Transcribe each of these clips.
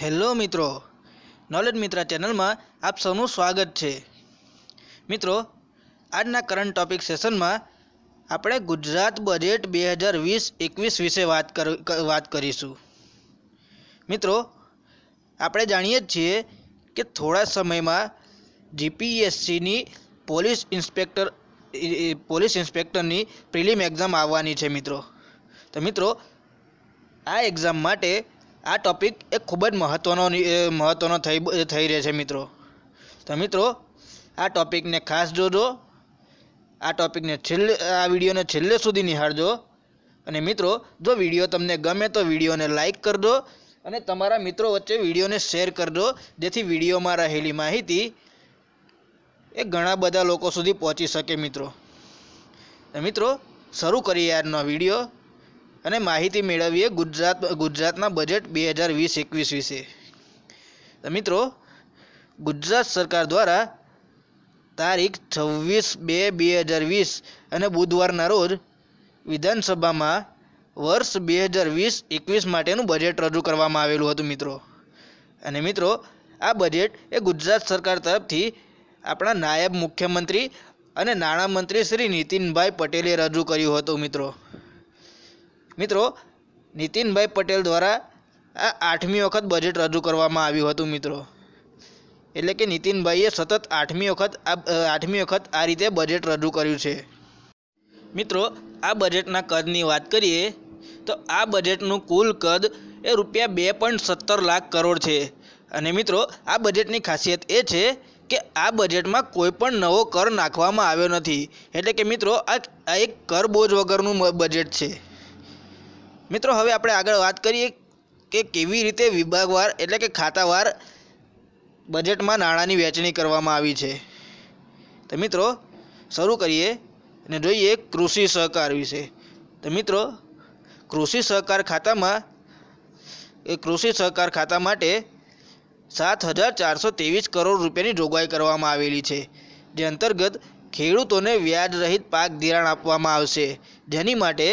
hello મિત્રો knowledge Mitra ચેનલમાં આપ સૌનું સ્વાગત છે મિત્રો આજના કરંટ ટોપિક સેશનમાં આપણે ગુજરાત બજેટ બે હજાર વીસ એકવીસ વિશે વાત કર વાત કરીશું મિત્રો આપણે જાણીએ જ છીએ કે થોડા સમયમાં જીપીએસસીની પોલીસ ઇન્સ્પેક્ટર પોલીસ ઇન્સ્પેક્ટરની પ્રિલિમ એક્ઝામ આવવાની છે મિત્રો તો મિત્રો આ એક્ઝામ માટે આ ટોપિક એ ખૂબ જ મહત્ત્વનો મહત્ત્વનો થઈ થઈ રહ્યો છે મિત્રો તો મિત્રો આ ટોપિકને ખાસ જોજો આ ટોપિકને છેલ્લે આ વિડીયોને છેલ્લે સુધી નિહાળજો અને મિત્રો જો વિડીયો તમને ગમે તો વિડીયોને લાઇક કરજો અને તમારા મિત્રો વચ્ચે વિડીયોને શેર કરજો જેથી વિડીયોમાં રહેલી માહિતી એ ઘણા બધા લોકો સુધી પહોંચી શકે મિત્રો મિત્રો શરૂ કરીએ આજનો વિડીયો અને માહિતી મેળવીએ ગુજરાત ગુજરાતના બજેટ બે હજાર વીસ એકવીસ વિશે મિત્રો ગુજરાત સરકાર દ્વારા તારીખ છવ્વીસ બે બે હજાર વીસ અને બુધવારના રોજ વિધાનસભામાં વર્ષ બે હજાર વીસ એકવીસ માટેનું બજેટ રજૂ કરવામાં આવેલું હતું મિત્રો અને મિત્રો આ બજેટ એ ગુજરાત સરકાર તરફથી આપણા નાયબ મુખ્યમંત્રી અને નાણામંત્રી શ્રી નીતિનભાઈ પટેલે રજૂ કર્યું હતું મિત્રો મિત્રો નીતિનભાઈ પટેલ દ્વારા આ આઠમી વખત બજેટ રજૂ કરવામાં આવ્યું હતું મિત્રો એટલે કે નીતિનભાઈએ સતત આઠમી વખત આ આઠમી વખત આ રીતે બજેટ રજૂ કર્યું છે મિત્રો આ બજેટના કદની વાત કરીએ તો આ બજેટનું કુલ કદ એ રૂપિયા બે પોઈન્ટ સત્તર લાખ કરોડ છે અને મિત્રો આ બજેટની ખાસિયત એ છે કે આ બજેટમાં કોઈ પણ નવો કર નાખવામાં આવ્યો નથી એટલે કે મિત્રો આ એક કર બોજ વગરનું બજેટ છે મિત્રો હવે આપણે આગળ વાત કરીએ કે કેવી રીતે વિભાગવાર એટલે કે ખાતાવાર બજેટમાં નાણાંની વહેંચણી કરવામાં આવી છે તો મિત્રો શરૂ કરીએ અને જોઈએ કૃષિ સહકાર વિશે તો મિત્રો કૃષિ સહકાર ખાતામાં એ કૃષિ સહકાર ખાતા માટે સાત હજાર ચારસો ત્રેવીસ કરોડ રૂપિયાની જોગવાઈ કરવામાં આવેલી છે જે અંતર્ગત ખેડૂતોને વ્યાજરહિત પાક ધિરાણ આપવામાં આવશે જેની માટે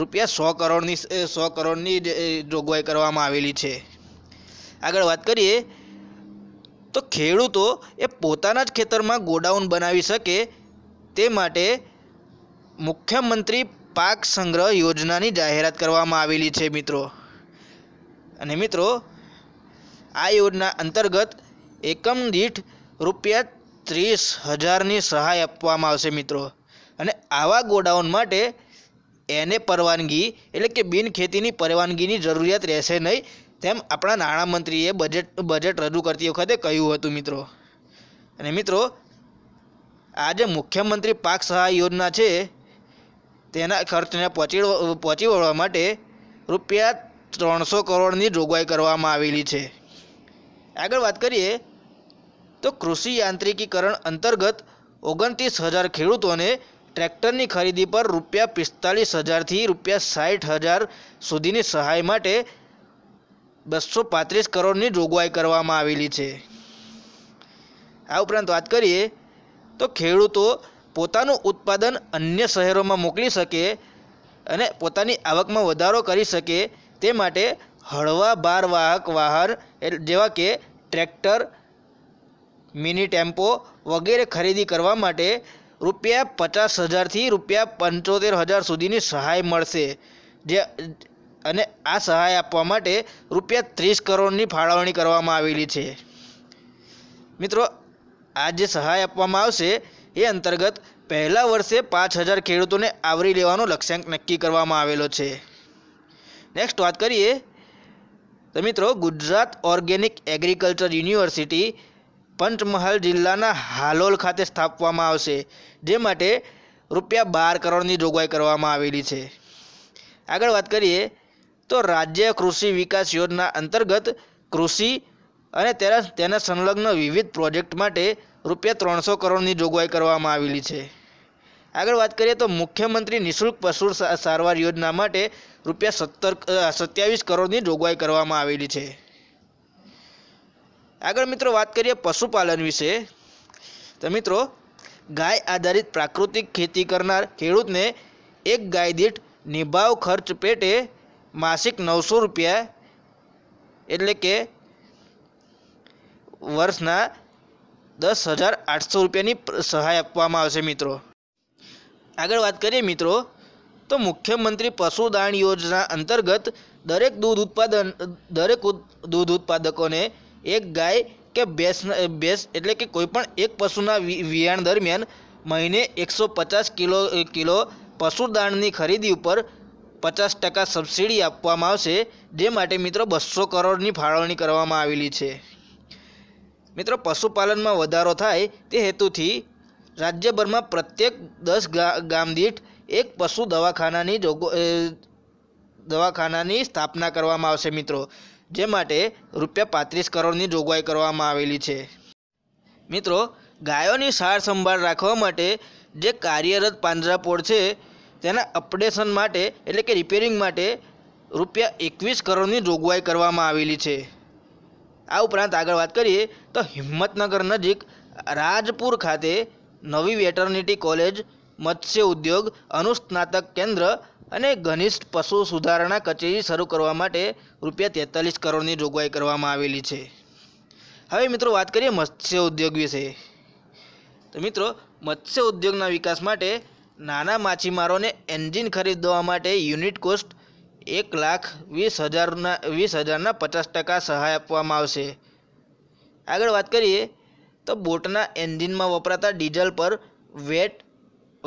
રૂપિયા સો કરોડની સો કરોડની જોગવાઈ કરવામાં આવેલી છે આગળ વાત કરીએ તો ખેડૂતો એ પોતાના જ ખેતરમાં ગોડાઉન બનાવી શકે તે માટે મુખ્યમંત્રી પાક સંગ્રહ યોજનાની જાહેરાત કરવામાં આવેલી છે મિત્રો અને મિત્રો આ યોજના અંતર્ગત એકમ દીઠ રૂપિયા ત્રીસ હજારની સહાય આપવામાં આવશે મિત્રો અને આવા ગોડાઉન માટે એને પરવાનગી એટલે કે બિનખેતીની પરવાનગીની જરૂરિયાત રહેશે નહીં તેમ આપણા નાણામંત્રીએ બજેટ બજેટ રજૂ કરતી વખતે કહ્યું હતું મિત્રો અને મિત્રો આ જે મુખ્યમંત્રી પાક સહાય યોજના છે તેના ખર્ચને પહોંચી પહોંચી વળવા માટે રૂપિયા ત્રણસો કરોડની જોગવાઈ કરવામાં આવેલી છે આગળ વાત કરીએ તો કૃષિ યાંત્રિકીકરણ અંતર્ગત ઓગણત્રીસ હજાર ખેડૂતોને ટ્રેક્ટરની ખરીદી પર રૂપિયા પિસ્તાલીસ હજારથી રૂપિયા સાઠ હજાર સુધીની સહાય માટે બસો પાંત્રીસ કરોડની જોગવાઈ કરવામાં આવેલી છે આ ઉપરાંત વાત કરીએ તો ખેડૂતો પોતાનું ઉત્પાદન અન્ય શહેરોમાં મોકલી શકે અને પોતાની આવકમાં વધારો કરી શકે તે માટે હળવા ભારવાહક વાહન જેવા કે ટ્રેક્ટર મિની ટેમ્પો વગેરે ખરીદી કરવા માટે રૂપિયા પચાસ હજારથી રૂપિયા પંચોતેર હજાર સુધીની સહાય મળશે જે અને આ સહાય આપવા માટે રૂપિયા ત્રીસ કરોડની ફાળવણી કરવામાં આવેલી છે મિત્રો આ જે સહાય આપવામાં આવશે એ અંતર્ગત પહેલા વર્ષે પાંચ હજાર ખેડૂતોને આવરી લેવાનો લક્ષ્યાંક નક્કી કરવામાં આવેલો છે નેક્સ્ટ વાત કરીએ તો મિત્રો Gujarat Organic Agriculture University Panchmahal જિલ્લાના હાલોલ ખાતે સ્થાપવામાં આવશે જે માટે રૂપિયા બાર કરોડની જોગવાઈ કરવામાં આવેલી છે આગળ વાત કરીએ તો રાજ્ય કૃષિ વિકાસ યોજના અંતર્ગત કૃષિ અને તેના તેના સંલગ્ન વિવિધ પ્રોજેક્ટ માટે રૂપિયા ત્રણસો કરોડની જોગવાઈ કરવામાં આવેલી છે આગળ વાત કરીએ તો મુખ્યમંત્રી નિઃશુલ્ક પશુ સારવાર યોજના માટે રૂપિયા સત્તર સત્યાવીસ કરોડની જોગવાઈ કરવામાં આવેલી છે આગળ મિત્રો વાત કરીએ પશુપાલન વિશે તો મિત્રો ગાય આધારિત પ્રાકૃતિક ખેતી કરનાર ખેડૂતને એક ગાય દીઠ નિભાવ ખર્ચ પેટે માસિક નવસો રૂપિયા એટલે કે વર્ષના દસ હજાર આઠસો રૂપિયાની સહાય આપવામાં આવશે મિત્રો આગળ વાત કરીએ મિત્રો તો મુખ્યમંત્રી પશુદાન યોજના અંતર્ગત દરેક દૂધ ઉત્પાદન દરેક દૂધ ઉત્પાદકોને એક ગાય કે ભેંસ ભેંસ એટલે કે કોઈપણ એક પશુના વિયાણ દરમિયાન મહિને એકસો પચાસ કિલો કિલો પશુદાણની ખરીદી ઉપર પચાસ ટકા સબસિડી આપવામાં આવશે જે માટે મિત્રો બસો કરોડની ફાળવણી કરવામાં આવેલી છે મિત્રો પશુપાલનમાં વધારો થાય તે હેતુથી રાજ્યભરમાં પ્રત્યેક દસ ગામ દીઠ એક પશુ દવાખાનાની જોગો દવાખાનાની સ્થાપના કરવામાં આવશે મિત્રો જે માટે રૂપિયા પાંત્રીસ કરોડની જોગવાઈ કરવામાં આવેલી છે મિત્રો ગાયોની સાર સંભાળ રાખવા માટે જે કાર્યરત પાંજરાપોળ છે તેના અપડેશન માટે એટલે કે રિપેરિંગ માટે રૂપિયા એકવીસ કરોડની જોગવાઈ કરવામાં આવેલી છે આ ઉપરાંત આગળ વાત કરીએ તો હિંમતનગર નજીક રાજપુર ખાતે નવી વેટરનિટી કોલેજ મત્સ્ય ઉદ્યોગ અનુસ્નાતક કેન્દ્ર અને ઘનિષ્ઠ પશુ સુધારણા કચેરી શરૂ કરવા માટે રૂપિયા તેતાલીસ કરોડની જોગવાઈ કરવામાં આવેલી છે હવે મિત્રો વાત કરીએ મત્સ્ય ઉદ્યોગ વિશે તો મિત્રો મત્સ્ય ઉદ્યોગના વિકાસ માટે નાના માછીમારોને એન્જિન ખરીદવા માટે યુનિટ કોસ્ટ એક લાખ વીસ હજારના વીસ હજારના પચાસ ટકા સહાય આપવામાં આવશે આગળ વાત કરીએ તો બોટના એન્જિનમાં વપરાતા ડીઝલ પર વેટ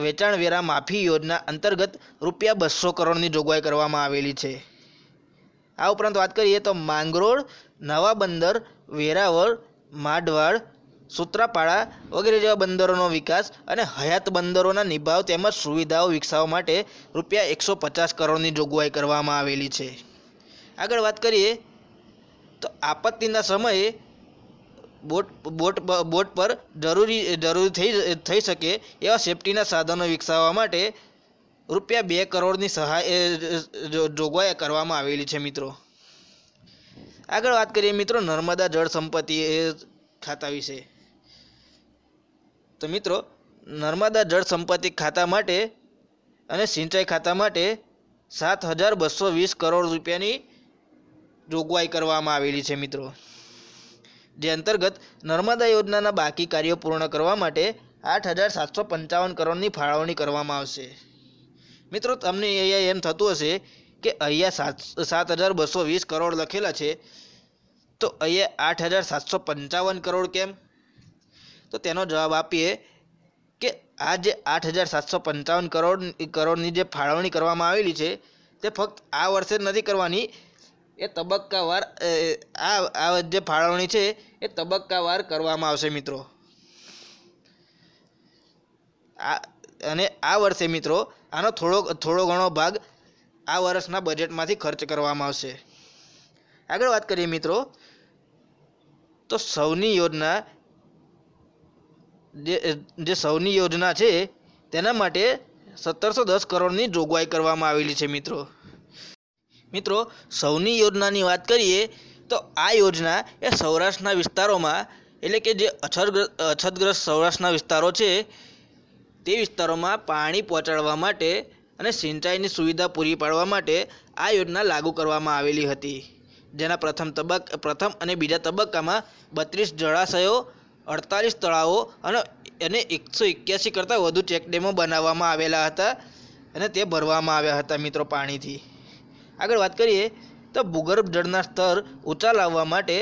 વેચાણ વેરા માફી યોજના અંતર્ગત રૂપિયા બસો કરોડની જોગવાઈ કરવામાં આવેલી છે આ ઉપરાંત વાત કરીએ તો માંગરોળ નવા બંદર વેરાવળ માઢવાડ સૂત્રાપાડા વગેરે જેવા બંદરોનો વિકાસ અને હયાત બંદરોના નિભાવ તેમજ સુવિધાઓ વિકસાવવા માટે રૂપિયા એકસો પચાસ કરોડની જોગવાઈ કરવામાં આવેલી છે આગળ વાત કરીએ તો આપત્તિના સમયે બોટ બોટ બોટ પર જરૂરી જરૂરી થઈ થઈ શકે એવા સેફટીના સાધનો વિકસાવવા માટે રૂપિયા બે કરોડની સહાય જોગવાઈ કરવામાં આવેલી છે મિત્રો આગળ વાત કરીએ મિત્રો નર્મદા જળ સંપત્તિ ખાતા વિશે તો મિત્રો નર્મદા જળ સંપત્તિ ખાતા માટે અને સિંચાઈ ખાતા માટે સાત હજાર બસો વીસ કરોડ રૂપિયાની જોગવાઈ કરવામાં આવેલી છે મિત્રો જે અંતર્ગત નર્મદા યોજનાના બાકી કાર્યો પૂર્ણ કરવા માટે આઠ હજાર સાતસો પંચાવન કરોડની ફાળવણી કરવામાં આવશે મિત્રો તમને અહીંયા એમ થતું હશે કે અહીંયા સાત સાત હજાર બસો વીસ કરોડ લખેલા છે તો અહીંયા આઠ હજાર સાતસો પંચાવન કરોડ કેમ તો તેનો જવાબ આપીએ કે આ જે આઠ હજાર સાતસો પંચાવન કરોડ કરોડની જે ફાળવણી કરવામાં આવેલી છે તે ફક્ત આ વર્ષે જ નથી કરવાની એ તબક્કાવાર આ આ જે ફાળવણી છે એ તબક્કાવાર કરવામાં આવશે મિત્રો આ અને આ વર્ષે મિત્રો આનો થોડો થોડો ઘણો ભાગ આ વર્ષના બજેટમાંથી ખર્ચ કરવામાં આવશે આગળ વાત કરીએ મિત્રો તો સૌની યોજના જે જે સૌની યોજના છે તેના માટે સત્તરસો દસ કરોડની જોગવાઈ કરવામાં આવેલી છે મિત્રો મિત્રો સૌની યોજનાની વાત કરીએ તો આ યોજના એ સૌરાષ્ટ્રના વિસ્તારોમાં એટલે કે જે અછતગ્ર અછતગ્રસ્ત સૌરાષ્ટ્રના વિસ્તારો છે તે વિસ્તારોમાં પાણી પહોંચાડવા માટે અને સિંચાઈની સુવિધા પૂરી પાડવા માટે આ યોજના લાગુ કરવામાં આવેલી હતી જેના પ્રથમ તબક્ક પ્રથમ અને બીજા તબક્કામાં બત્રીસ જળાશયો અડતાલીસ તળાવો અને એને એકસો એક્યાસી કરતાં વધુ ચેકડેમો બનાવવામાં આવેલા હતા અને તે ભરવામાં આવ્યા હતા મિત્રો પાણીથી આગળ વાત કરીએ તો ભૂગર્ભ જળના સ્તર ઊંચા લાવવા માટે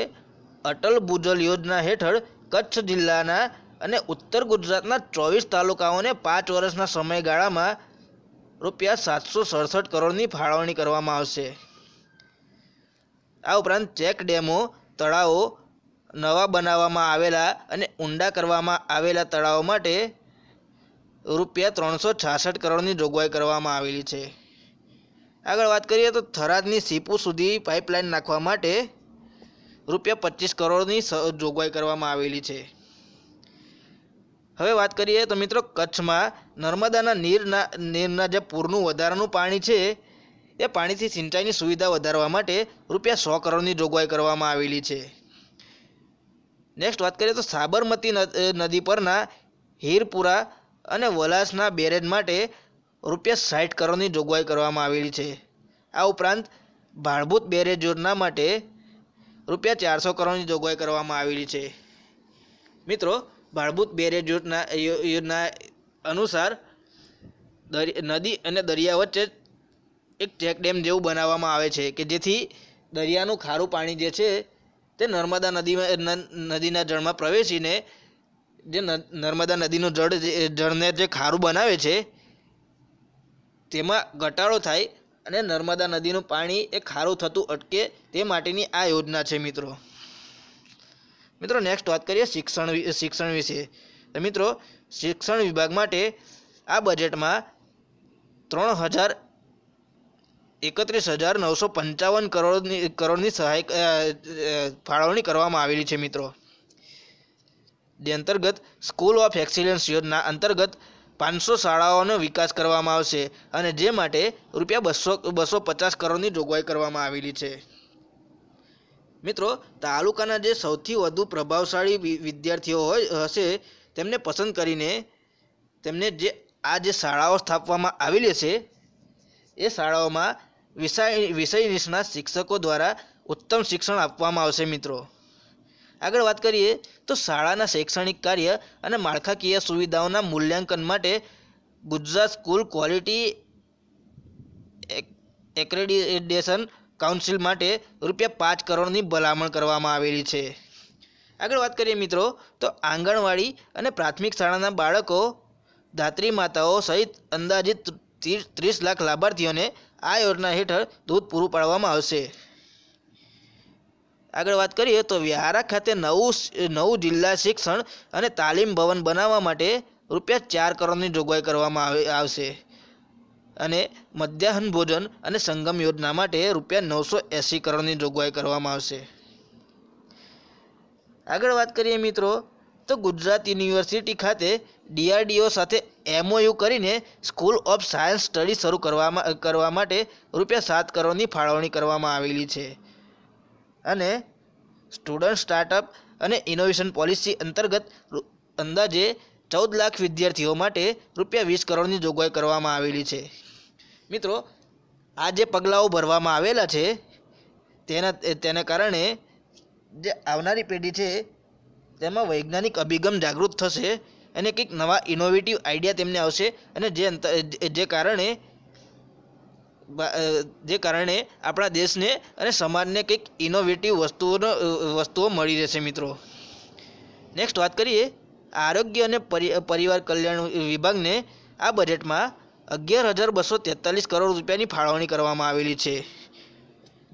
અટલ ભૂજલ યોજના હેઠળ કચ્છ જિલ્લાના અને ઉત્તર ગુજરાતના ચોવીસ તાલુકાઓને પાંચ વર્ષના સમયગાળામાં રૂપિયા સાતસો સડસઠ કરોડની ફાળવણી કરવામાં આવશે આ ઉપરાંત ચેક ડેમો તળાવો નવા બનાવવામાં આવેલા અને ઊંડા કરવામાં આવેલા તળાવો માટે રૂપિયા ત્રણસો છાસઠ કરોડની જોગવાઈ કરવામાં આવેલી છે આગળ વાત કરીએ તો થરાદની સીપુ સુધી પાઇપલાઇન નાખવા માટે રૂપિયા પચીસ કરોડની જોગવાઈ કરવામાં આવેલી છે હવે વાત કરીએ તો મિત્રો કચ્છમાં નર્મદાના નીરના નીરના જે પૂરનું વધારાનું પાણી છે એ પાણીથી સિંચાઈની સુવિધા વધારવા માટે રૂપિયા સો કરોડની જોગવાઈ કરવામાં આવેલી છે નેક્સ્ટ વાત કરીએ તો સાબરમતી નદી પરના હીરપુરા અને વલાસના બેરેજ માટે રૂપિયા સાઠ કરોડની જોગવાઈ કરવામાં આવેલી છે આ ઉપરાંત ભાડભૂત બેરેજ યોજના માટે રૂપિયા ચારસો કરોડની જોગવાઈ કરવામાં આવેલી છે મિત્રો ભાડભૂત બેરેજ યોજના યોજના અનુસાર નદી અને દરિયા વચ્ચે એક ચેક ડેમ જેવું બનાવવામાં આવે છે કે જેથી દરિયાનું ખારું પાણી જે છે તે નર્મદા નદીમાં નદીના જળમાં પ્રવેશીને જે નર્મદા નદીનું જળ જળને જે ખારું બનાવે છે તેમાં ઘટાડો થાય અને નર્મદા નદીનું પાણી એ ખારું થતું અટકે તે માટેની આ યોજના છે મિત્રો મિત્રો નેક્સ્ટ વાત કરીએ શિક્ષણ શિક્ષણ વિશે તો મિત્રો શિક્ષણ વિભાગ માટે આ બજેટમાં ત્રણ હજાર એકત્રીસ હજાર નવસો પંચાવન કરોડની કરોડની સહાય ફાળવણી કરવામાં આવેલી છે મિત્રો જે અંતર્ગત સ્કૂલ ઓફ એક્સિલન્સ યોજના અંતર્ગત પાંચસો શાળાઓનો વિકાસ કરવામાં આવશે અને જે માટે રૂપિયા બસો બસો પચાસ કરોડની જોગવાઈ કરવામાં આવેલી છે મિત્રો તાલુકાના જે સૌથી વધુ પ્રભાવશાળી વિદ્યાર્થીઓ હોય હશે તેમને પસંદ કરીને તેમને જે આ જે શાળાઓ સ્થાપવામાં આવેલી છે એ શાળાઓમાં વિષય વિષય નિષ્ણાત શિક્ષકો દ્વારા ઉત્તમ શિક્ષણ આપવામાં આવશે મિત્રો આગળ વાત કરીએ તો શાળાના શૈક્ષણિક કાર્ય અને માળખાકીય સુવિધાઓના મૂલ્યાંકન માટે Gujarat School Quality Accreditation Council માટે રૂપિયા પાંચ કરોડની ભલામણ કરવામાં આવેલી છે આગળ વાત કરીએ મિત્રો તો આંગણવાડી અને પ્રાથમિક શાળાના બાળકો ધાત્રી માતાઓ સહિત અંદાજિત ત્રીસ લાખ લાભાર્થીઓને આ યોજના હેઠળ દૂધ પૂરું પાડવામાં આવશે આગળ વાત કરીએ તો વ્યારા ખાતે નવું નવું જિલ્લા શિક્ષણ અને તાલીમ ભવન બનાવવા માટે રૂપિયા ચાર કરોડની જોગવાઈ કરવામાં આવશે અને મધ્યાહન ભોજન અને સંગમ યોજના માટે રૂપિયા નવસો એંસી કરોડની જોગવાઈ કરવામાં આવશે આગળ વાત કરીએ મિત્રો તો ગુજરાત યુનિવર્સિટી ખાતે ડીઆરડીઓ સાથે એમઓયુ કરીને સ્કૂલ ઓફ સાયન્સ સ્ટડી શરૂ કરવામાં કરવા માટે રૂપિયા સાત કરોડની ફાળવણી કરવામાં આવેલી છે અને સ્ટુડન્ટ સ્ટાર્ટઅપ અને ઇનોવેશન પોલિસી અંતર્ગત અંદાજે ચૌદ લાખ વિદ્યાર્થીઓ માટે રૂપિયા વીસ કરોડની જોગવાઈ કરવામાં આવેલી છે મિત્રો આ જે પગલાઓ ભરવામાં આવેલા છે તેના તેના કારણે જે આવનારી પેઢી છે તેમાં વૈજ્ઞાનિક અભિગમ જાગૃત થશે અને કંઈક નવા ઇનોવેટિવ આઈડિયા તેમને આવશે અને જે જે કારણે જે કારણે આપણા દેશને અને સમાજને કંઈક ઇનોવેટિવ વસ્તુઓનો વસ્તુઓ મળી રહેશે મિત્રો નેક્સ્ટ વાત કરીએ આરોગ્ય અને પરિવાર કલ્યાણ વિભાગને આ બજેટમાં અગિયાર હજાર બસો તેતાલીસ કરોડ રૂપિયાની ફાળવણી કરવામાં આવેલી છે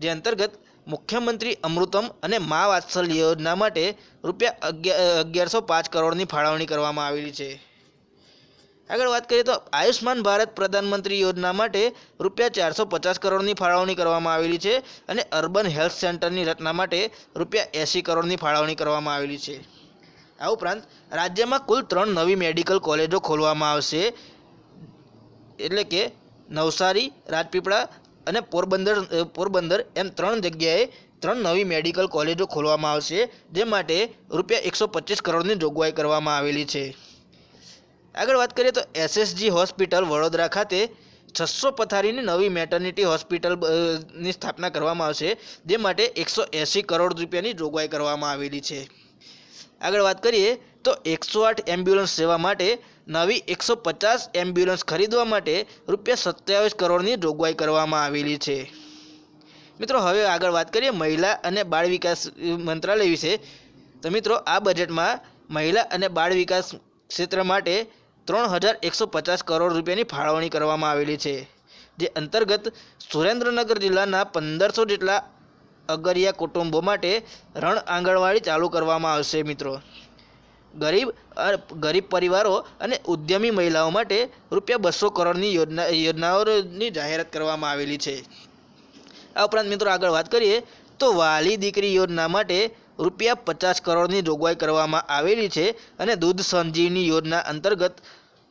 જે અંતર્ગત મુખ્યમંત્રી અમૃતમ અને મા વાત્સલ યોજના માટે રૂપિયા અગિયાર અગિયારસો પાંચ કરોડની ફાળવણી કરવામાં આવેલી છે આગળ વાત કરીએ તો આયુષ્માન ભારત પ્રધાનમંત્રી યોજના માટે રૂપિયા ચારસો પચાસ કરોડની ફાળવણી કરવામાં આવેલી છે અને અર્બન હેલ્થ સેન્ટરની રચના માટે રૂપિયા એંસી કરોડની ફાળવણી કરવામાં આવેલી છે આ ઉપરાંત રાજ્યમાં કુલ ત્રણ નવી મેડિકલ કોલેજો ખોલવામાં આવશે એટલે કે નવસારી રાજપીપળા અને પોરબંદર પોરબંદર એમ ત્રણ જગ્યાએ ત્રણ નવી મેડિકલ કોલેજો ખોલવામાં આવશે જે માટે રૂપિયા એકસો પચીસ કરોડની જોગવાઈ કરવામાં આવેલી છે આગળ વાત કરીએ તો એસએસજી હોસ્પિટલ વડોદરા ખાતે છસો પથારીની નવી મેટર્નિટી હોસ્પિટલની સ્થાપના કરવામાં આવશે જે માટે એકસો એંસી કરોડ રૂપિયાની જોગવાઈ કરવામાં આવેલી છે આગળ વાત કરીએ તો એકસો આઠ એમ્બ્યુલન્સ સેવા માટે નવી એકસો પચાસ એમ્બ્યુલન્સ ખરીદવા માટે રૂપિયા સત્યાવીસ કરોડની જોગવાઈ કરવામાં આવેલી છે મિત્રો હવે આગળ વાત કરીએ મહિલા અને બાળ વિકાસ મંત્રાલય વિશે તો મિત્રો આ બજેટમાં મહિલા અને બાળ વિકાસ ક્ષેત્ર માટે ત્રણ હજાર એકસો પચાસ કરોડ રૂપિયાની ફાળવણી કરવામાં આવેલી છે જે અંતર્ગત સુરેન્દ્રનગર જિલ્લાના પંદરસો જેટલા અગરિયા કુટુંબો માટે રણ આંગણવાડી ચાલુ કરવામાં આવશે મિત્રો ગરીબ ગરીબ પરિવારો અને ઉદ્યમી મહિલાઓ માટે રૂપિયા બસો કરોડની યોજના યોજનાઓની જાહેરાત કરવામાં આવેલી છે આ ઉપરાંત મિત્રો આગળ વાત કરીએ તો વાલી દીકરી યોજના માટે રૂપિયા પચાસ કરોડની જોગવાઈ કરવામાં આવેલી છે અને દૂધ સંજીવની યોજના અંતર્ગત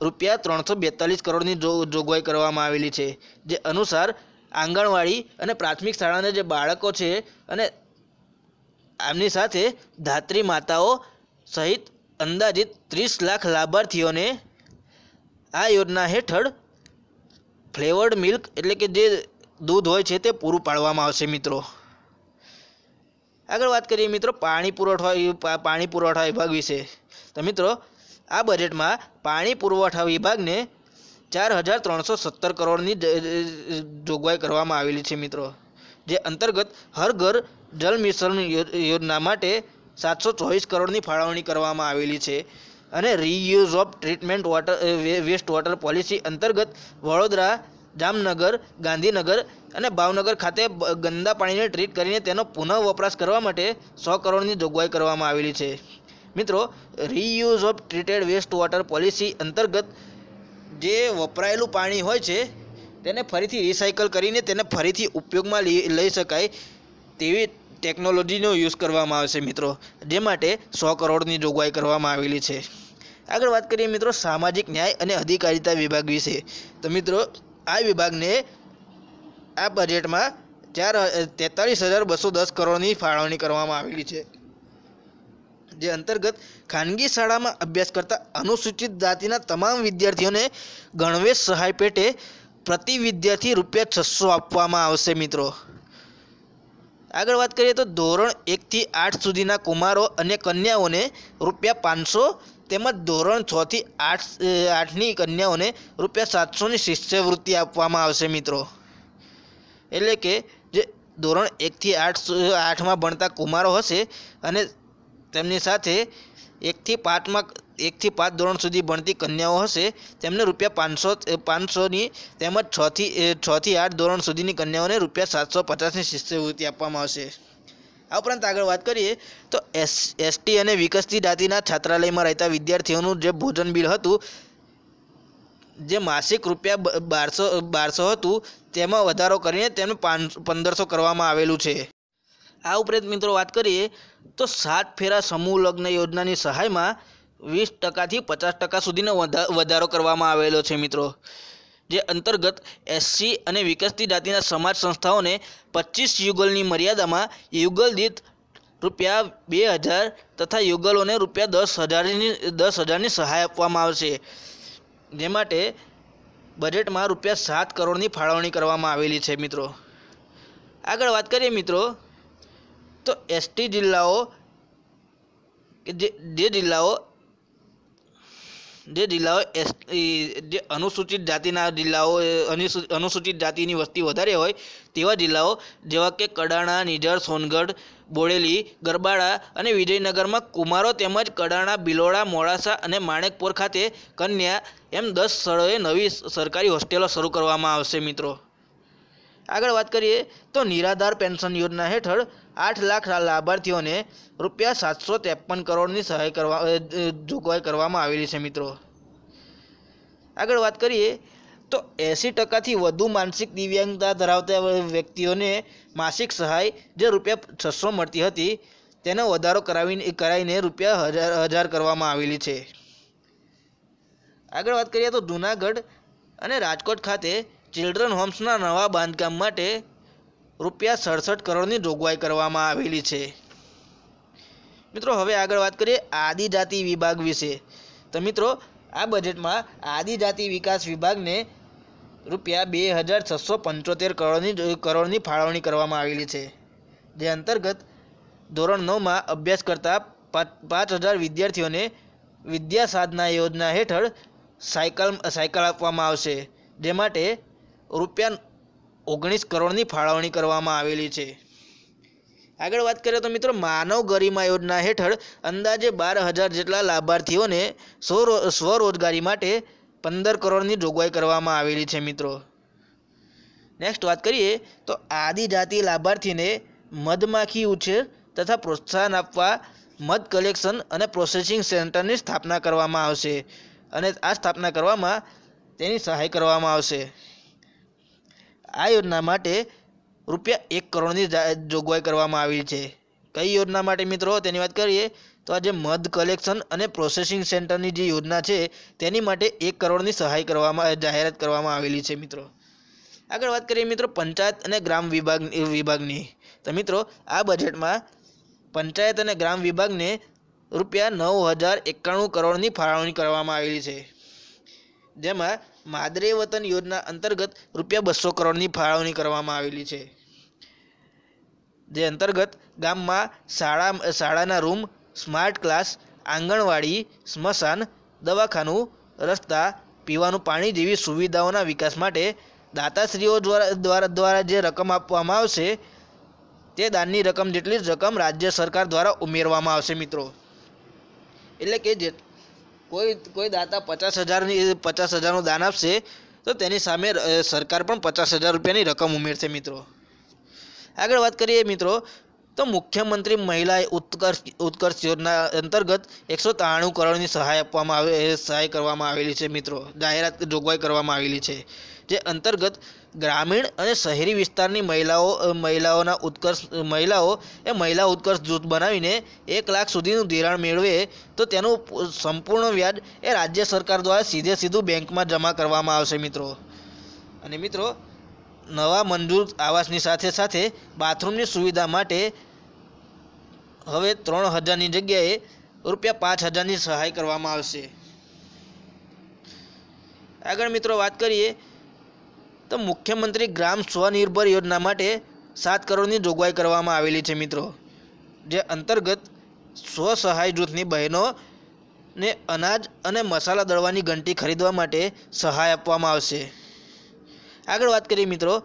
રૂપિયા ત્રણસો બેતાલીસ કરોડની જોગવાઈ કરવામાં આવેલી છે જે અનુસાર આંગણવાડી અને પ્રાથમિક શાળાના જે બાળકો છે અને આમની સાથે ધાત્રી માતાઓ સહિત અંદાજિત ત્રીસ લાખ લાભાર્થીઓને આ યોજના હેઠળ ફ્લેવર્ડ મિલ્ક એટલે કે જે દૂધ હોય છે તે પૂરું પાડવામાં આવશે મિત્રો આગળ વાત કરીએ મિત્રો પાણી પુરવઠા પાણી પુરવઠા વિભાગ વિશે તો મિત્રો આ બજેટમાં પાણી પુરવઠા વિભાગને ચાર હજાર ત્રણસો સત્તર કરોડની જોગવાઈ કરવામાં આવેલી છે મિત્રો જે અંતર્ગત હર ઘર જલ મિશન યોજના માટે સાતસો ચોવીસ કરોડની ફાળવણી કરવામાં આવેલી છે અને reuse of treatment water waste water policy અંતર્ગત વડોદરા જામનગર ગાંધીનગર અને ભાવનગર ખાતે ગંદા પાણીને ટ્રીટ કરીને તેનો પુનઃ વપરાશ કરવા માટે સો કરોડની જોગવાઈ કરવામાં આવેલી છે મિત્રો reuse of treated waste water policy અંતર્ગત જે વપરાયેલું પાણી હોય છે તેને ફરીથી રિસાયકલ કરીને તેને ફરીથી ઉપયોગમાં લઈ શકાય તેવી ટેકનોલોજીનો યુઝ કરવામાં આવશે મિત્રો જે માટે સો કરોડની જોગવાઈ કરવામાં આવેલી છે આગળ વાત કરીએ મિત્રો સામાજિક ન્યાય અને અધિકારિતા વિભાગ વિશે તો મિત્રો આ વિભાગને આ બજેટમાં ચાર તેતાલીસ હજાર બસો દસ કરોડની ફાળવણી કરવામાં આવેલી છે જે અંતર્ગત ખાનગી શાળામાં અભ્યાસ કરતા અનુસૂચિત જાતિના તમામ વિદ્યાર્થીઓને ગણવેશ સહાય પેટે પ્રતિ વિદ્યાર્થી રૂપિયા છસો આપવામાં આવશે મિત્રો આગળ વાત કરીએ તો ધોરણ એકથી આઠ સુધીના કુમારો અને કન્યાઓને રૂપિયા પાંચસો તેમજ ધોરણ છથી આઠ આઠની કન્યાઓને રૂપિયા સાતસોની શિષ્યવૃત્તિ આપવામાં આવશે મિત્રો એટલે કે જે ધોરણ એકથી આઠ આઠમાં ભણતા કુમારો હશે અને તેમની સાથે એકથી પાંચમાં એકથી પાંચ ધોરણ સુધી ભણતી કન્યાઓ હશે તેમને રૂપિયા પાંચસો પાંચસોની તેમજ છથી છથી આઠ ધોરણ સુધીની કન્યાઓને રૂપિયા સાતસો પચાસની શિષ્યવૃત્તિ આપવામાં આવશે આ ઉપરાંત આગળ વાત કરીએ તો એસ એસટી અને વિકસતી જાતિના છાત્રાલયમાં રહેતા વિદ્યાર્થીઓનું જે ભોજન બિલ હતું જે માસિક રૂપિયા બારસો બારસો હતું તેમાં વધારો કરીને તેમને પાંચ પંદરસો કરવામાં આવેલું છે આ ઉપરાંત મિત્રો વાત કરીએ તો સાત ફેરા સમૂહ લગ્ન યોજનાની સહાયમાં વીસ ટકાથી પચાસ ટકા સુધીનો વધારો કરવામાં આવેલો છે મિત્રો જે અંતર્ગત એસસી અને વિકસતી જાતિના સમાજ સંસ્થાઓને પચીસ યુગલની મર્યાદામાં યુગલ દીઠ રૂપિયા બે હજાર તથા યુગલોને રૂપિયા દસ હજારની દસ હજારની સહાય આપવામાં આવશે જે માટે બજેટમાં રૂપિયા સાત કરોડની ફાળવણી કરવામાં આવેલી છે મિત્રો આગળ વાત કરીએ મિત્રો તો એસટી જિલ્લાઓ જે જે જિલ્લાઓ જે જિલ્લાઓ એસ જે અનુસૂચિત જાતિના જિલ્લાઓ અનુસૂચિત જાતિની વસ્તી વધારે હોય તેવા જિલ્લાઓ જેવા કે કડાણા નિઝર સોનગઢ બોડેલી ગરબાડા અને વિજયનગરમાં કુમારો તેમજ કડાણા બિલોડા મોડાસા અને માણેકપુર ખાતે કન્યા એમ દસ સ્થળોએ નવી સરકારી હોસ્ટેલો શરૂ કરવામાં આવશે મિત્રો આગળ વાત કરીએ તો નિરાધાર પેન્શન યોજના હેઠળ આઠ લાખ લાભાર્થીઓને રૂપિયા સાતસો ત્રેપન કરોડની સહાય કરવા જોગવાઈ કરવામાં આવેલી છે મિત્રો આગળ વાત કરીએ તો એંસી ટકાથી વધુ માનસિક દિવ્યાંગતા ધરાવતા વ્યક્તિઓને માસિક સહાય જે રૂપિયા છસો મળતી હતી તેનો વધારો કરાવીને કરાવીને રૂપિયા હજાર હજાર કરવામાં આવેલી છે આગળ વાત કરીએ તો જૂનાગઢ અને રાજકોટ ખાતે ચિલ્ડ્રન હોમ્સના નવા બાંધકામ માટે રૂપિયા સડસઠ કરોડની જોગવાઈ કરવામાં આવેલી છે મિત્રો હવે આગળ વાત કરીએ આદિજાતિ વિભાગ વિશે તો મિત્રો આ બજેટમાં આદિજાતિ વિકાસ વિભાગને રૂપિયા બે હજાર છસો પંચોતેર કરોડની કરોડની ફાળવણી કરવામાં આવેલી છે જે અંતર્ગત ધોરણ નવમાં અભ્યાસ કરતા પાંચ હજાર વિદ્યાર્થીઓને વિદ્યા સાધના યોજના હેઠળ સાયકલ સાયકલ આપવામાં આવશે જે માટે રૂપિયા ઓગણીસ કરોડની ફાળવણી કરવામાં આવેલી છે આગળ વાત કરીએ તો મિત્રો માનવ ગરિમા યોજના હેઠળ અંદાજે બાર હજાર જેટલા લાભાર્થીઓને સ્વરોજગારી માટે પંદર કરોડની જોગવાઈ કરવામાં આવેલી છે મિત્રો નેક્સ્ટ વાત કરીએ તો આદિજાતિ લાભાર્થીને મધમાખી ઉછેર તથા પ્રોત્સાહન આપવા મધ કલેક્શન અને પ્રોસેસિંગ સેન્ટરની સ્થાપના કરવામાં આવશે અને આ સ્થાપના કરવામાં તેની સહાય કરવામાં આવશે આ યોજના માટે રૂપિયા એક કરોડની જોગવાઈ કરવામાં આવી છે કઈ યોજના માટે મિત્રો તેની વાત કરીએ તો આજે મધ કલેક્શન અને પ્રોસેસિંગ સેન્ટરની જે યોજના છે તેની માટે એક કરોડની સહાય કરવામાં જાહેરાત કરવામાં આવેલી છે મિત્રો આગળ વાત કરીએ મિત્રો પંચાયત અને ગ્રામ વિભાગ વિભાગની તો મિત્રો આ બજેટમાં પંચાયત અને ગ્રામ વિભાગને રૂપિયા નવ હજાર એકાણું કરોડની ફાળવણી કરવામાં આવેલી છે જેમાં માદરે વતન યોજના અંતર્ગત રૂપિયા બસો કરોડની ફાળવણી કરવામાં આવેલી છે જે અંતર્ગત ગામમાં શાળા શાળાના રૂમ સ્માર્ટ ક્લાસ આંગણવાડી સ્મશાન દવાખાનું રસ્તા પીવાનું પાણી જેવી સુવિધાઓના વિકાસ માટે દાતાશ્રીઓ દ્વારા દ્વારા જે રકમ આપવામાં આવશે તે દાનની રકમ જેટલી જ રકમ રાજ્ય સરકાર દ્વારા ઉમેરવામાં આવશે મિત્રો એટલે કે જે કોઈ કોઈ દાતા પચાસ હજારની પચાસ હજારનું દાન આપશે તો તેની સામે સરકાર પણ પચાસ હજાર રૂપિયાની રકમ ઉમેરશે મિત્રો આગળ વાત કરીએ મિત્રો તો મુખ્યમંત્રી મહિલા ઉત્કર્ષ ઉત્કર્ષ યોજના અંતર્ગત એકસો ત્રાણું કરોડની સહાય આપવામાં આવે સહાય કરવામાં આવેલી છે મિત્રો જાહેરાત જોગવાઈ કરવામાં આવેલી છે જે અંતર્ગત ગ્રામીણ અને શહેરી વિસ્તારની મહિલાઓ મહિલાઓના ઉત્કર્ષ મહિલાઓ એ મહિલા ઉત્કર્ષ જૂથ બનાવીને એક લાખ સુધીનું ધિરાણ મેળવે તો તેનું સંપૂર્ણ વ્યાજ એ રાજ્ય સરકાર દ્વારા સીધે સીધું બેંકમાં જમા કરવામાં આવશે મિત્રો અને મિત્રો નવા મંજૂર આવાસની સાથે સાથે બાથરૂમની સુવિધા માટે હવે ત્રણ હજારની જગ્યાએ રૂપિયા પાંચ હજારની સહાય કરવામાં આવશે આગળ મિત્રો વાત કરીએ તો મુખ્યમંત્રી ગ્રામ સ્વનિર્ભર યોજના માટે સાત કરોડની જોગવાઈ કરવામાં આવેલી છે મિત્રો જે અંતર્ગત સ્વ સહાય જૂથની બહેનોને અનાજ અને મસાલા દળવાની ઘંટી ખરીદવા માટે સહાય આપવામાં આવશે આગળ વાત કરીએ મિત્રો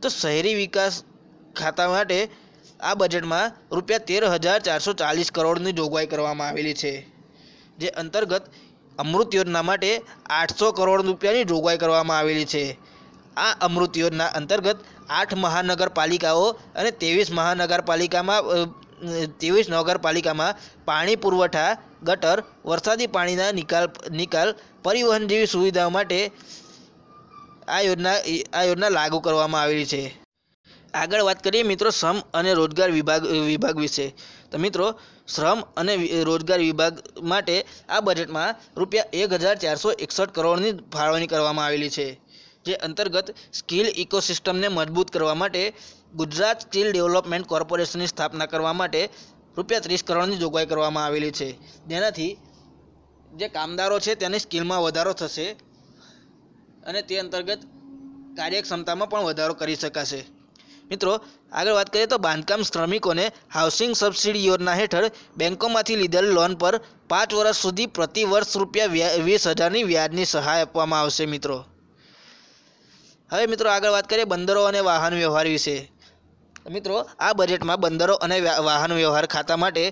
તો શહેરી વિકાસ ખાતા માટે આ બજેટમાં રૂપિયા તેર હજાર ચારસો ચાલીસ કરોડની જોગવાઈ કરવામાં આવેલી છે જે અંતર્ગત અમૃત યોજના માટે આઠસો કરોડ રૂપિયાની જોગવાઈ કરવામાં આવેલી છે આ અમૃત યોજના અંતર્ગત આઠ મહાનગરપાલિકાઓ અને ત્રેવીસ મહાનગરપાલિકામાં ત્રેવીસ નગરપાલિકામાં પાણી પુરવઠા ગટર વરસાદી પાણીના નિકાલ નિકાલ પરિવહન જેવી સુવિધાઓ માટે આ યોજના આ યોજના લાગુ કરવામાં આવેલી છે આગળ વાત કરીએ મિત્રો શ્રમ અને રોજગાર વિભાગ વિભાગ વિશે તો મિત્રો શ્રમ અને રોજગાર વિભાગ માટે આ બજેટમાં રૂપિયા એક હજાર ચારસો એકસઠ કરોડની ફાળવણી કરવામાં આવેલી છે જે અંતર્ગત સ્કિલ ઇકોસિસ્ટમને મજબૂત કરવા માટે ગુજરાત સ્કિલ ડેવલપમેન્ટ કોર્પોરેશનની સ્થાપના કરવા માટે રૂપિયા ત્રીસ કરોડની જોગવાઈ કરવામાં આવેલી છે જેનાથી જે કામદારો છે તેની સ્કિલમાં વધારો થશે અને તે અંતર્ગત કાર્યક્ષમતામાં પણ વધારો કરી શકાશે મિત્રો આગળ વાત કરીએ તો બાંધકામ શ્રમિકોને હાઉસિંગ સબસિડી યોજના હેઠળ બેન્કોમાંથી લીધેલ લોન પર પાંચ વર્ષ સુધી પ્રતિ વર્ષ રૂપિયા વીસ હજારની વ્યાજની સહાય આપવામાં આવશે મિત્રો હવે મિત્રો આગળ વાત કરીએ બંદરો અને વાહન વ્યવહાર વિશે મિત્રો આ બજેટમાં બંદરો અને વાહન વ્યવહાર ખાતા માટે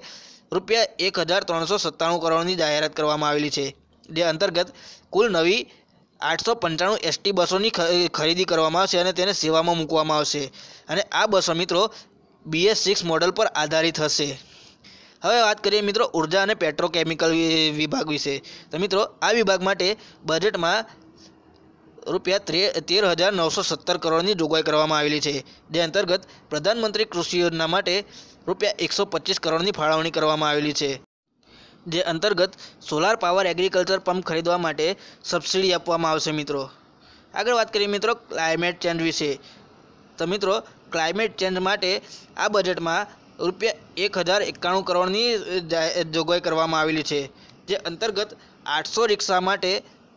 રૂપિયા એક હજાર ત્રણસો સત્તાણું કરોડની જાહેરાત કરવામાં આવેલી છે જે અંતર્ગત કુલ નવી આઠસો પંચાણું એસટી બસોની ખરીદી કરવામાં આવશે અને તેને સેવામાં મૂકવામાં આવશે અને આ બસો મિત્રો બીએસ સિક્સ મોડલ પર આધારિત હશે હવે વાત કરીએ મિત્રો ઉર્જા અને પેટ્રોકેમિકલ વિભાગ વિશે તો મિત્રો આ વિભાગ માટે બજેટમાં રૂપિયા તેર હજાર નવસો સત્તર કરોડની જોગવાઈ કરવામાં આવેલી છે જે અંતર્ગત પ્રધાનમંત્રી કૃષિ યોજના માટે રૂપિયા એકસો પચીસ કરોડની ફાળવણી કરવામાં આવેલી છે જે અંતર્ગત સોલાર પાવર એગ્રીકલ્ચર પંપ ખરીદવા માટે સબસિડી આપવામાં આવશે મિત્રો આગળ વાત કરીએ મિત્રો ક્લાઇમેટ ચેન્જ વિશે તો મિત્રો ક્લાઇમેટ ચેન્જ માટે આ બજેટમાં રૂપિયા એક હજાર એકાણું કરોડની જોગવાઈ કરવામાં આવેલી છે જે અંતર્ગત આઠસો રિક્ષા માટે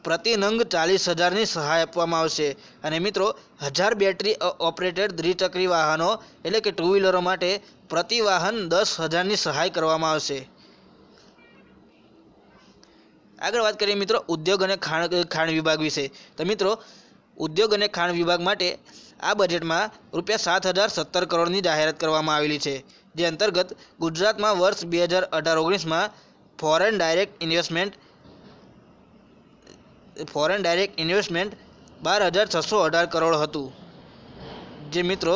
પ્રતિનંગ ચાલીસ હજારની સહાય આપવામાં આવશે અને મિત્રો હજાર બેટરી ઓપરેટેડ દ્વિચક્રી વાહનો એટલે કે ટુ વ્હીલરો માટે પ્રતિ વાહન દસ હજારની સહાય કરવામાં આવશે આગળ વાત કરીએ મિત્રો ઉદ્યોગ અને ખાણ ખાણ વિભાગ વિશે તો મિત્રો ઉદ્યોગ અને ખાણ વિભાગ માટે આ બજેટમાં રૂપિયા સાત હજાર સત્તર કરોડની જાહેરાત કરવામાં આવેલી છે જે અંતર્ગત ગુજરાતમાં વર્ષ બે હજાર અઢાર ઓગણીસમાં foreign direct investment foreign direct investment બાર હજાર છસો અઢાર કરોડ હતું જે મિત્રો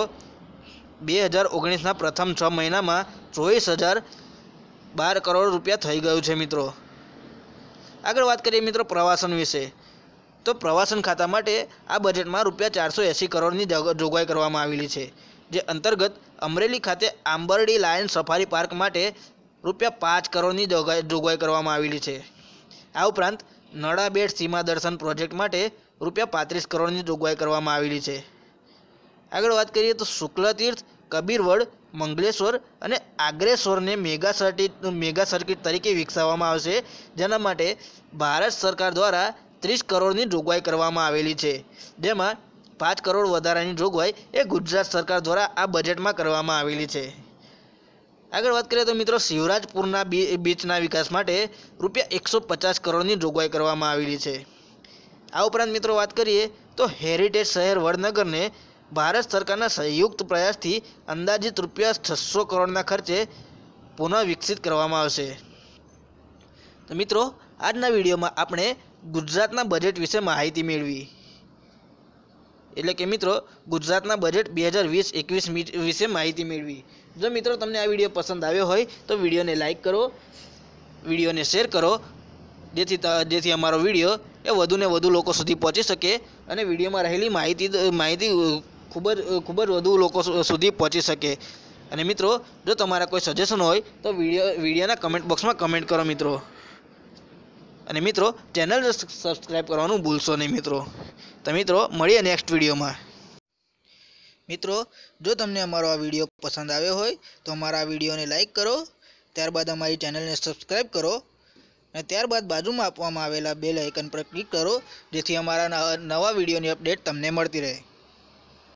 બે હજાર ઓગણીસના પ્રથમ છ મહિનામાં ચોવીસ હજાર બાર કરોડ રૂપિયા થઈ ગયું છે મિત્રો આગળ વાત કરીએ મિત્રો પ્રવાસન વિશે તો પ્રવાસન ખાતા માટે આ બજેટમાં રૂપિયા ચારસો એંસી કરોડની જોગવાઈ કરવામાં આવેલી છે જે અંતર્ગત અમરેલી ખાતે આંબરડી લાયન સફારી પાર્ક માટે રૂપિયા પાંચ કરોડની જોગવાઈ કરવામાં આવેલી છે આ ઉપરાંત નડાબેટ સીમા દર્શન પ્રોજેક્ટ માટે રૂપિયા પાંત્રીસ કરોડની જોગવાઈ કરવામાં આવેલી છે આગળ વાત કરીએ તો શુક્લ તીર્થ કબીરવડ મંગલેશ્વર અને આગ્રેશ્વરને મેગા સર્કિટ મેગા સર્કિટ તરીકે વિકસાવવામાં આવશે જેના માટે ભારત સરકાર દ્વારા ત્રીસ કરોડની જોગવાઈ કરવામાં આવેલી છે જેમાં પાંચ કરોડ વધારાની જોગવાઈ એ ગુજરાત સરકાર દ્વારા આ બજેટમાં કરવામાં આવેલી છે આગળ વાત કરીએ તો મિત્રો શિવરાજપુરના બીચના વિકાસ માટે રૂપિયા એકસો પચાસ કરોડની જોગવાઈ કરવામાં આવેલી છે આ ઉપરાંત મિત્રો વાત કરીએ તો હેરિટેજ શહેર વડનગરને ભારત સરકારના સંયુક્ત પ્રયાસથી અંદાજિત રૂપિયા છસો કરોડના ખર્ચે પુનઃ વિકસિત કરવામાં આવશે તો મિત્રો આજના વિડીયોમાં આપણે ગુજરાતના બજેટ વિશે માહિતી મેળવી એટલે કે મિત્રો ગુજરાતના બજેટ બે હજાર વીસ એકવીસ વિશે માહિતી મેળવી જો મિત્રો તમને આ વિડીયો પસંદ આવ્યો હોય તો વિડીયોને લાઇક કરો વિડીયોને શેર કરો જેથી જેથી અમારો વિડીયો એ વધુને વધુ લોકો સુધી પહોંચી શકે અને વિડીયોમાં રહેલી માહિતી માહિતી ખૂબ જ ખૂબ જ વધુ લોકો સુધી પહોંચી શકે અને મિત્રો જો તમારા કોઈ સજેશન હોય તો વિડીયો વિડીયોના કમેન્ટ બોક્સમાં કમેન્ટ કરો મિત્રો અને મિત્રો ચેનલને સબસ્ક્રાઈબ કરવાનું ભૂલશો નહીં મિત્રો તો મિત્રો મળીએ નેક્સ્ટ વિડીયોમાં મિત્રો જો તમને અમારો આ વિડીયો પસંદ આવ્યો હોય તો અમારા આ વિડીયોને લાઇક કરો ત્યારબાદ અમારી ચેનલને સબસ્ક્રાઈબ કરો અને ત્યારબાદ બાજુમાં આપવામાં આવેલા બેલ આઇકન પર ક્લિક કરો જેથી અમારા નવા વિડીયોની અપડેટ તમને મળતી રહે